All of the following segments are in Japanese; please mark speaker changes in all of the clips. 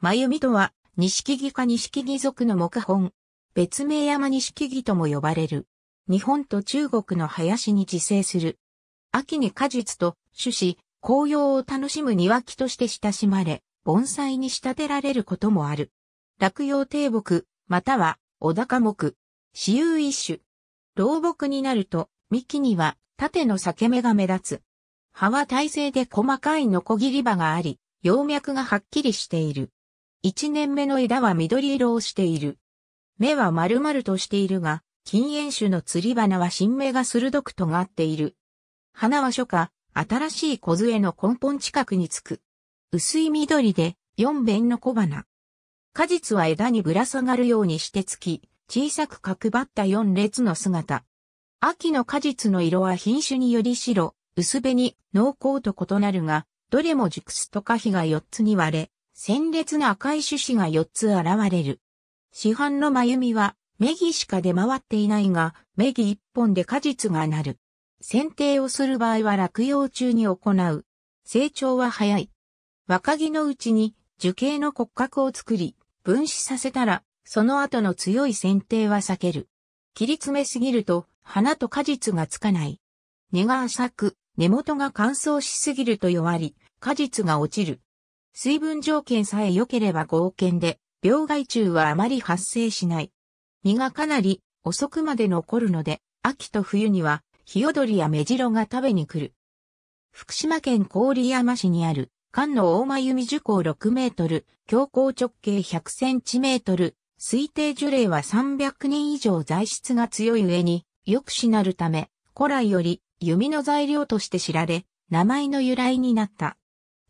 Speaker 1: 真由美とは、錦木か錦木族の木本。別名山錦木とも呼ばれる。日本と中国の林に自生する。秋に果実と種子、紅葉を楽しむ庭木として親しまれ、盆栽に仕立てられることもある。落葉低木、または小高木、私有一種。老木になると、幹には縦の裂け目が目立つ。葉は体勢で細かいノコギリ葉があり、葉脈がはっきりしている。一年目の枝は緑色をしている。目は丸々としているが、禁煙種の釣り花は新芽が鋭く尖っている。花は初夏、新しい梢の根本近くにつく。薄い緑で、四弁の小花。果実は枝にぶら下がるようにしてつき、小さく角張った四列の姿。秋の果実の色は品種により白、薄紅、濃厚と異なるが、どれも熟すとか火が四つに割れ、鮮烈な赤い種子が4つ現れる。市販の眉みは、メギしか出回っていないが、メギ1本で果実がなる。剪定をする場合は落葉中に行う。成長は早い。若木のうちに樹形の骨格を作り、分子させたら、その後の強い剪定は避ける。切り詰めすぎると、花と果実がつかない。根が浅く、根元が乾燥しすぎると弱り、果実が落ちる。水分条件さえ良ければ合憲で、病害虫はあまり発生しない。実がかなり遅くまで残るので、秋と冬には、ヒヨドリやメジロが食べに来る。福島県郡山市にある、菅の大間弓樹高6メートル、強行直径100センチメートル、推定樹齢は300年以上材質が強い上に、くしなるため、古来より弓の材料として知られ、名前の由来になった。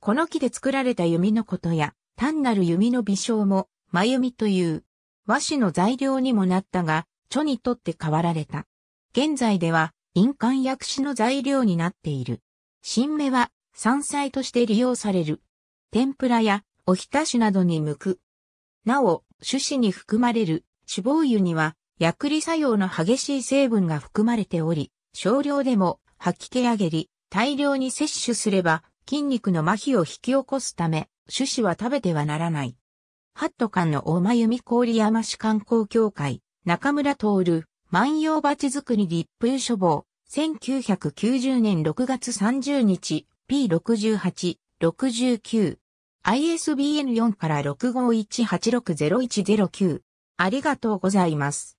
Speaker 1: この木で作られた弓のことや、単なる弓の微笑も、真弓という、和紙の材料にもなったが、著にとって変わられた。現在では、印鑑薬師の材料になっている。新芽は、山菜として利用される。天ぷらや、おひたしなどに向く。なお、種子に含まれる脂肪油には、薬理作用の激しい成分が含まれており、少量でも吐き気上げり、大量に摂取すれば筋肉の麻痺を引き起こすため、種子は食べてはならない。ハット館の大間弓郡山市観光協会、中村徹、万葉鉢作り立風書房、1990年6月30日、P68、69。ISBN4 から6 5 1 8 6 0 1 0 9ありがとうございます。